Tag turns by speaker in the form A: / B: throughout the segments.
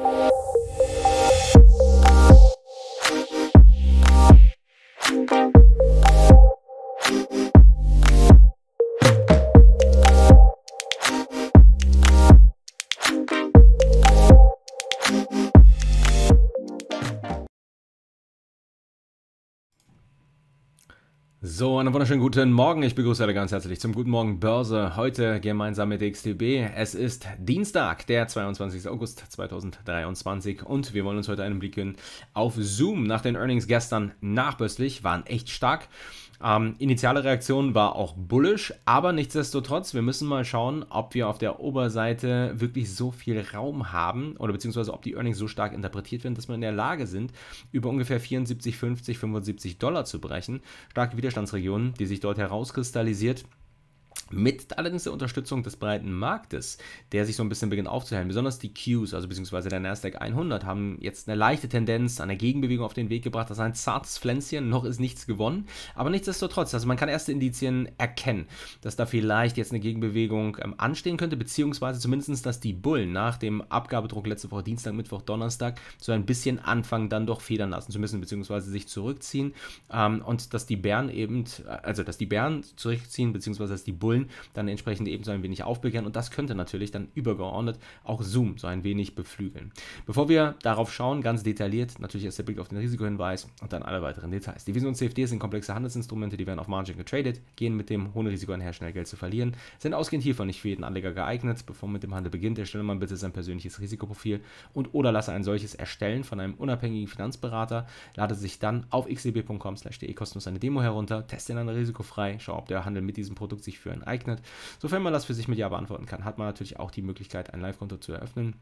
A: Thank you. So, einen wunderschönen guten Morgen. Ich begrüße alle ganz herzlich zum Guten Morgen Börse. Heute gemeinsam mit XTB. Es ist Dienstag, der 22. August 2023 und wir wollen uns heute einen Blick auf Zoom. Nach den Earnings gestern nachbürstlich waren echt stark. Ähm, initiale Reaktion war auch bullish, aber nichtsdestotrotz, wir müssen mal schauen, ob wir auf der Oberseite wirklich so viel Raum haben oder beziehungsweise ob die Earnings so stark interpretiert werden, dass wir in der Lage sind, über ungefähr 74, 50, 75 Dollar zu brechen. Starke Widerstandsregionen, die sich dort herauskristallisiert mit allerdings der Unterstützung des breiten Marktes, der sich so ein bisschen beginnt aufzuhellen, besonders die Qs, also beziehungsweise der Nasdaq 100, haben jetzt eine leichte Tendenz an der Gegenbewegung auf den Weg gebracht. Das ist ein zartes Pflänzchen, noch ist nichts gewonnen, aber nichtsdestotrotz, also man kann erste Indizien erkennen, dass da vielleicht jetzt eine Gegenbewegung ähm, anstehen könnte, beziehungsweise zumindestens, dass die Bullen nach dem Abgabedruck letzte Woche Dienstag, Mittwoch, Donnerstag so ein bisschen anfangen, dann doch federn lassen zu müssen, beziehungsweise sich zurückziehen ähm, und dass die Bären eben, äh, also dass die Bären zurückziehen, beziehungsweise dass die Bullen füllen, dann entsprechend eben so ein wenig aufbegehren und das könnte natürlich dann übergeordnet auch Zoom so ein wenig beflügeln. Bevor wir darauf schauen, ganz detailliert, natürlich erst der Blick auf den Risikohinweis und dann alle weiteren Details. Devisen und CFDs sind komplexe Handelsinstrumente, die werden auf Margin getradet, gehen mit dem hohen Risiko einher, schnell Geld zu verlieren, sind ausgehend hiervon nicht für jeden Anleger geeignet. Bevor man mit dem Handel beginnt, erstelle man bitte sein persönliches Risikoprofil und oder lasse ein solches erstellen von einem unabhängigen Finanzberater, lade sich dann auf xdb.com/de kostenlos eine Demo herunter, teste ihn dann risikofrei, schau, ob der Handel mit diesem Produkt sich für einen eignet. Sofern man das für sich mit Ja beantworten kann, hat man natürlich auch die Möglichkeit, ein Live-Konto zu eröffnen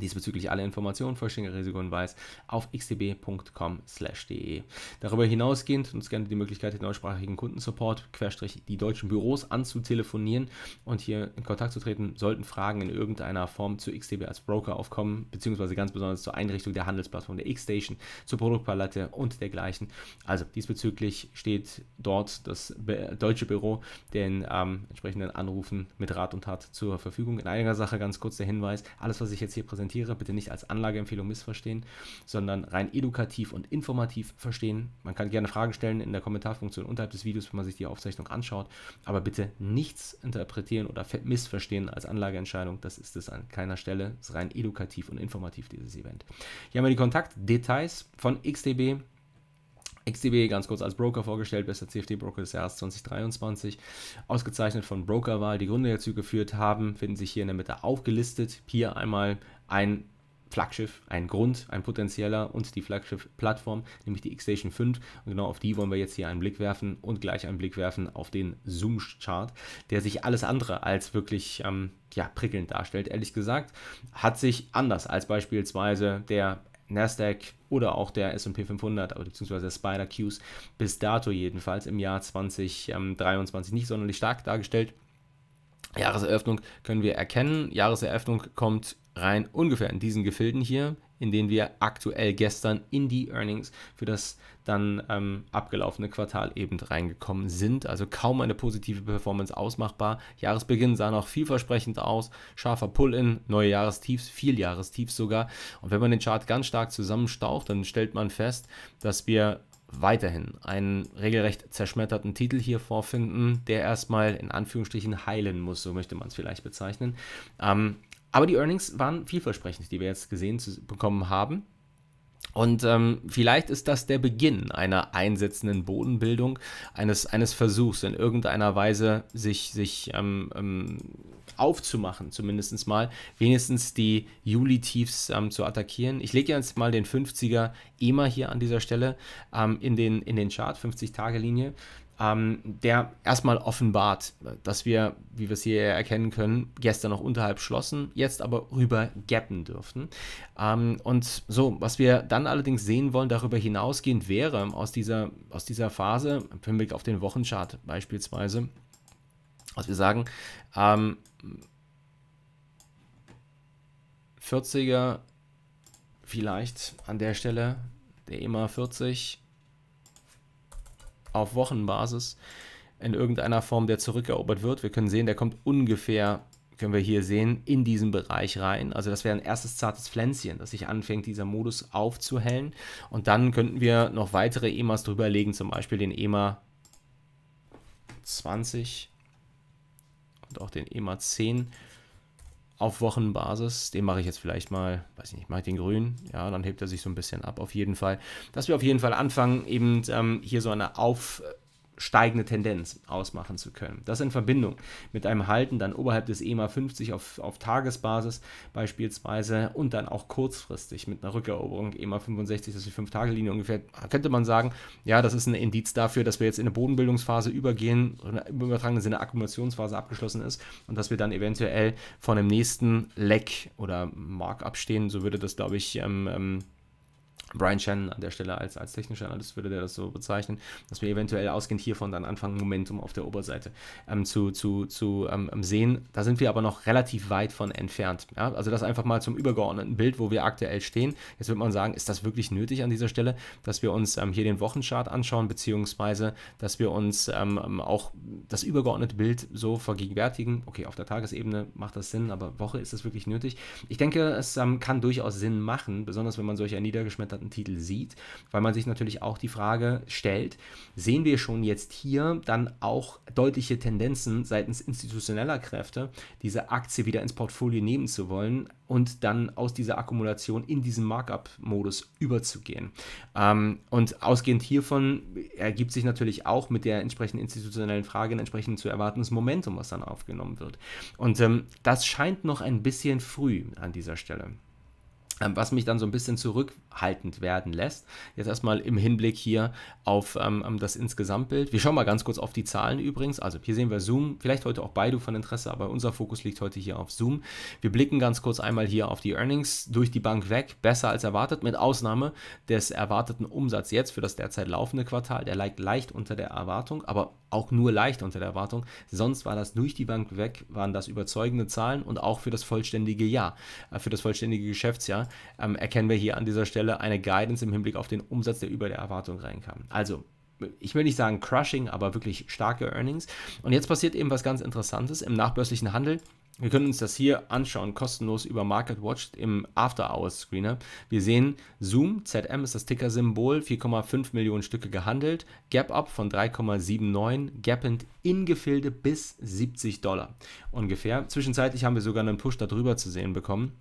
A: diesbezüglich alle Informationen, vollständige Risiko und Weiß auf xdb.com/de. Darüber hinausgehend uns gerne die Möglichkeit, den deutschsprachigen Kundensupport, Querstrich, die deutschen Büros anzutelefonieren und hier in Kontakt zu treten, sollten Fragen in irgendeiner Form zu XDB als Broker aufkommen, beziehungsweise ganz besonders zur Einrichtung der Handelsplattform der X-Station, zur Produktpalette und dergleichen. Also diesbezüglich steht dort das deutsche Büro den ähm, entsprechenden Anrufen mit Rat und Tat zur Verfügung. In einiger Sache ganz kurz der Hinweis, alles was ich jetzt hier präsentiere, präsentiere, bitte nicht als Anlageempfehlung missverstehen, sondern rein edukativ und informativ verstehen. Man kann gerne Fragen stellen in der Kommentarfunktion unterhalb des Videos, wenn man sich die Aufzeichnung anschaut, aber bitte nichts interpretieren oder missverstehen als Anlageentscheidung. Das ist es an keiner Stelle. Es ist rein edukativ und informativ, dieses Event. Hier haben wir die Kontaktdetails von XDB. XDB ganz kurz als Broker vorgestellt, bester CFD-Broker des Jahres 2023, ausgezeichnet von Brokerwahl. Die Gründe, dazu geführt haben, finden sich hier in der Mitte aufgelistet. Hier einmal ein Flaggschiff, ein Grund, ein potenzieller und die Flaggschiff-Plattform, nämlich die Xstation 5. Und genau auf die wollen wir jetzt hier einen Blick werfen und gleich einen Blick werfen auf den Zoom-Chart, der sich alles andere als wirklich ähm, ja, prickelnd darstellt. Ehrlich gesagt, hat sich anders als beispielsweise der Nasdaq oder auch der S&P 500 beziehungsweise der Spider Qs bis dato jedenfalls im Jahr 2023 ähm, nicht sonderlich stark dargestellt. Jahreseröffnung können wir erkennen. Jahreseröffnung kommt rein ungefähr in diesen Gefilden hier, in denen wir aktuell gestern in die Earnings für das dann ähm, abgelaufene Quartal eben reingekommen sind. Also kaum eine positive Performance ausmachbar. Jahresbeginn sah noch vielversprechend aus. Scharfer Pull-in, neue Jahrestiefs, Jahrestiefs sogar. Und wenn man den Chart ganz stark zusammenstaucht, dann stellt man fest, dass wir weiterhin einen regelrecht zerschmetterten Titel hier vorfinden, der erstmal in Anführungsstrichen heilen muss, so möchte man es vielleicht bezeichnen. Ähm, aber die Earnings waren vielversprechend, die wir jetzt gesehen zu, bekommen haben. Und ähm, vielleicht ist das der Beginn einer einsetzenden Bodenbildung, eines, eines Versuchs in irgendeiner Weise sich, sich ähm, ähm, aufzumachen, zumindest mal, wenigstens die Juli-Tiefs ähm, zu attackieren. Ich lege jetzt mal den 50er EMA hier an dieser Stelle ähm, in, den, in den Chart, 50-Tage-Linie ähm, der erstmal offenbart, dass wir, wie wir es hier erkennen können, gestern noch unterhalb schlossen, jetzt aber rüber gappen dürften. Ähm, und so, was wir dann allerdings sehen wollen, darüber hinausgehend wäre aus dieser, aus dieser Phase, im Hinblick auf den Wochenchart beispielsweise, was wir sagen, ähm, 40er vielleicht an der Stelle, der EMA 40, auf Wochenbasis in irgendeiner Form, der zurückerobert wird. Wir können sehen, der kommt ungefähr, können wir hier sehen, in diesen Bereich rein. Also das wäre ein erstes zartes Pflänzchen, das sich anfängt, dieser Modus aufzuhellen. Und dann könnten wir noch weitere EMAs drüberlegen, zum Beispiel den EMA 20 und auch den EMA 10 auf Wochenbasis. Den mache ich jetzt vielleicht mal, weiß ich nicht, mache ich den grün. Ja, dann hebt er sich so ein bisschen ab auf jeden Fall. Dass wir auf jeden Fall anfangen, eben ähm, hier so eine Auf- steigende Tendenz ausmachen zu können. Das in Verbindung mit einem Halten dann oberhalb des EMA 50 auf, auf Tagesbasis beispielsweise und dann auch kurzfristig mit einer Rückeroberung EMA 65, das ist die 5-Tage-Linie ungefähr, könnte man sagen, ja, das ist ein Indiz dafür, dass wir jetzt in eine Bodenbildungsphase übergehen, im übertragenen Sinne Akkumulationsphase abgeschlossen ist und dass wir dann eventuell von dem nächsten Leck oder Markup stehen, so würde das, glaube ich, ähm, ähm, Brian Shannon an der Stelle als, als technischer Analyst würde der das so bezeichnen, dass wir eventuell ausgehend hiervon dann anfangen, Momentum auf der Oberseite ähm, zu, zu, zu ähm, ähm sehen. Da sind wir aber noch relativ weit von entfernt. Ja? Also das einfach mal zum übergeordneten Bild, wo wir aktuell stehen. Jetzt wird man sagen, ist das wirklich nötig an dieser Stelle, dass wir uns ähm, hier den Wochenchart anschauen, beziehungsweise dass wir uns ähm, ähm, auch das übergeordnete Bild so vergegenwärtigen. Okay, auf der Tagesebene macht das Sinn, aber Woche ist das wirklich nötig. Ich denke, es kann durchaus Sinn machen, besonders wenn man solcher niedergeschmetterten erweiterten Titel sieht, weil man sich natürlich auch die Frage stellt, sehen wir schon jetzt hier dann auch deutliche Tendenzen seitens institutioneller Kräfte, diese Aktie wieder ins Portfolio nehmen zu wollen und dann aus dieser Akkumulation in diesen Markup-Modus überzugehen. Ähm, und ausgehend hiervon ergibt sich natürlich auch mit der entsprechenden institutionellen Frage ein entsprechend zu erwartendes Momentum, was dann aufgenommen wird. Und ähm, das scheint noch ein bisschen früh an dieser Stelle. Ähm, was mich dann so ein bisschen zurückhaltend werden lässt. Jetzt erstmal im Hinblick hier auf ähm, ähm, das Insgesamtbild. Wir schauen mal ganz kurz auf die Zahlen übrigens. Also hier sehen wir Zoom, vielleicht heute auch Baidu von Interesse, aber unser Fokus liegt heute hier auf Zoom. Wir blicken ganz kurz einmal hier auf die Earnings durch die Bank weg, besser als erwartet, mit Ausnahme des erwarteten Umsatz jetzt für das derzeit laufende Quartal. Der liegt leicht unter der Erwartung, aber auch nur leicht unter der Erwartung. Sonst war das durch die Bank weg, waren das überzeugende Zahlen und auch für das vollständige Jahr, äh, für das vollständige Geschäftsjahr ähm, erkennen wir hier an dieser Stelle eine Guidance im Hinblick auf den Umsatz, der über der Erwartung reinkam. Also ich will nicht sagen crushing, aber wirklich starke Earnings. Und jetzt passiert eben was ganz Interessantes im nachbörslichen Handel. Wir können uns das hier anschauen, kostenlos über MarketWatch im After Hours Screener. Wir sehen Zoom, ZM ist das Ticker-Symbol, 4,5 Millionen Stücke gehandelt, Gap Up von 3,79, Gapend in Gefilde bis 70 Dollar ungefähr. Zwischenzeitlich haben wir sogar einen Push darüber zu sehen bekommen.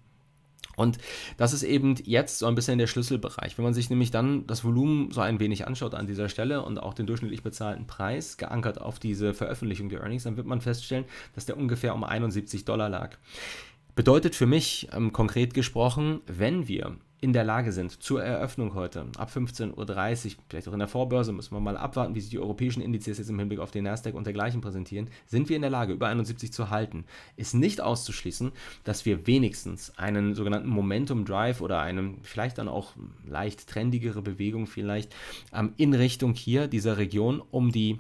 A: Und das ist eben jetzt so ein bisschen der Schlüsselbereich. Wenn man sich nämlich dann das Volumen so ein wenig anschaut an dieser Stelle und auch den durchschnittlich bezahlten Preis geankert auf diese Veröffentlichung der Earnings, dann wird man feststellen, dass der ungefähr um 71 Dollar lag. Bedeutet für mich ähm, konkret gesprochen, wenn wir in der Lage sind zur Eröffnung heute ab 15.30 Uhr, vielleicht auch in der Vorbörse, müssen wir mal abwarten, wie sich die europäischen Indizes jetzt im Hinblick auf den Nasdaq und dergleichen präsentieren, sind wir in der Lage, über 71 zu halten. Ist nicht auszuschließen, dass wir wenigstens einen sogenannten Momentum Drive oder eine vielleicht dann auch leicht trendigere Bewegung vielleicht ähm, in Richtung hier dieser Region um die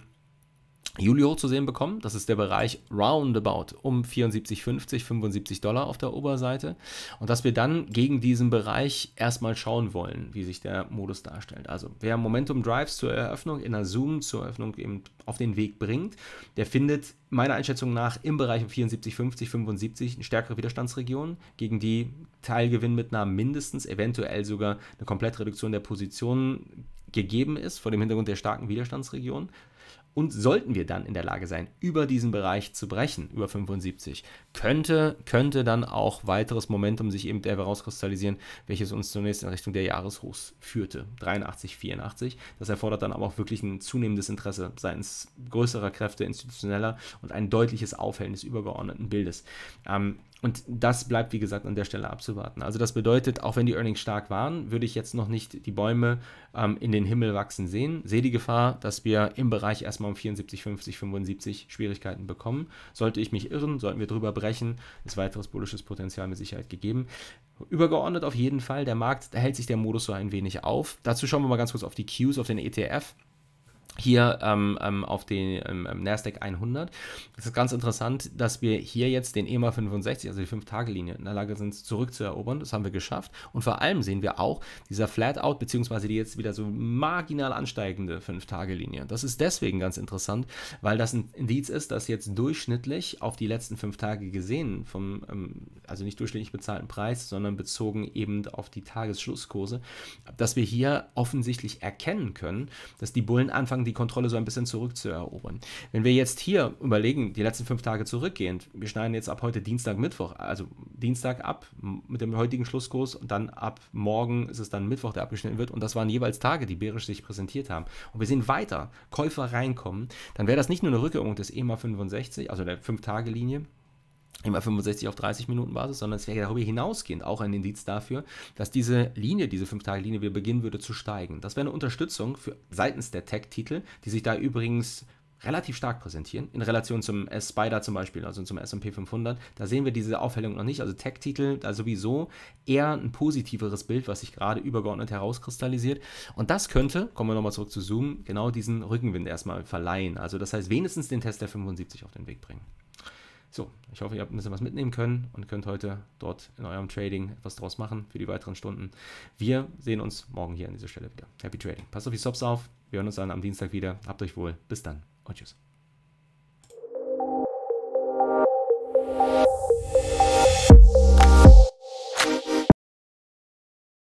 A: Julio zu sehen bekommen. Das ist der Bereich Roundabout um 74,50, 75 Dollar auf der Oberseite. Und dass wir dann gegen diesen Bereich erstmal schauen wollen, wie sich der Modus darstellt. Also wer Momentum Drives zur Eröffnung in der Zoom zur Eröffnung eben auf den Weg bringt, der findet meiner Einschätzung nach im Bereich um 74, 75 eine stärkere Widerstandsregion, gegen die Teilgewinnmitnahmen mindestens, eventuell sogar eine Komplettreduktion der Positionen gegeben ist, vor dem Hintergrund der starken Widerstandsregion. Und sollten wir dann in der Lage sein, über diesen Bereich zu brechen, über 75, könnte, könnte dann auch weiteres Momentum sich eben herauskristallisieren, welches uns zunächst in Richtung der Jahreshochs führte, 83, 84. Das erfordert dann aber auch wirklich ein zunehmendes Interesse seitens größerer Kräfte, institutioneller und ein deutliches Aufhellen des übergeordneten Bildes. Ähm, und das bleibt, wie gesagt, an der Stelle abzuwarten. Also das bedeutet, auch wenn die Earnings stark waren, würde ich jetzt noch nicht die Bäume ähm, in den Himmel wachsen sehen. Sehe die Gefahr, dass wir im Bereich erstmal um 74, 50, 75 Schwierigkeiten bekommen. Sollte ich mich irren, sollten wir drüber brechen, ist weiteres bullisches Potenzial mit Sicherheit gegeben. Übergeordnet auf jeden Fall, der Markt, da hält sich der Modus so ein wenig auf. Dazu schauen wir mal ganz kurz auf die Qs, auf den ETF hier ähm, ähm, auf den ähm, ähm, NASDAQ 100. Es ist ganz interessant, dass wir hier jetzt den EMA 65, also die 5-Tage-Linie, in der Lage sind, zurückzuerobern. Das haben wir geschafft. Und vor allem sehen wir auch dieser Flatout, beziehungsweise die jetzt wieder so marginal ansteigende 5-Tage-Linie. Das ist deswegen ganz interessant, weil das ein Indiz ist, dass jetzt durchschnittlich auf die letzten 5 Tage gesehen, vom, ähm, also nicht durchschnittlich bezahlten Preis, sondern bezogen eben auf die Tagesschlusskurse, dass wir hier offensichtlich erkennen können, dass die Bullen anfangen die Kontrolle so ein bisschen zurückzuerobern. Wenn wir jetzt hier überlegen, die letzten fünf Tage zurückgehend, wir schneiden jetzt ab heute Dienstag, Mittwoch, also Dienstag ab mit dem heutigen Schlusskurs und dann ab morgen ist es dann Mittwoch, der abgeschnitten wird und das waren jeweils Tage, die bärisch sich präsentiert haben. Und wir sehen weiter Käufer reinkommen, dann wäre das nicht nur eine Rückerung des EMA 65, also der fünf tage linie immer 65 auf 30 Minuten Basis, sondern es wäre darüber hinausgehend auch ein Indiz dafür, dass diese Linie, diese 5-Tage-Linie wieder beginnen würde zu steigen. Das wäre eine Unterstützung für, seitens der Tech-Titel, die sich da übrigens relativ stark präsentieren, in Relation zum S-Spider zum Beispiel, also zum S&P 500, da sehen wir diese Aufhellung noch nicht, also Tech-Titel da sowieso eher ein positiveres Bild, was sich gerade übergeordnet herauskristallisiert und das könnte, kommen wir nochmal zurück zu Zoom, genau diesen Rückenwind erstmal verleihen, also das heißt wenigstens den Test der 75 auf den Weg bringen. So, ich hoffe, ihr habt ein bisschen was mitnehmen können und könnt heute dort in eurem Trading etwas draus machen für die weiteren Stunden. Wir sehen uns morgen hier an dieser Stelle wieder. Happy Trading. Passt auf die Stops auf. Wir hören uns dann am Dienstag wieder. Habt euch wohl. Bis dann und tschüss.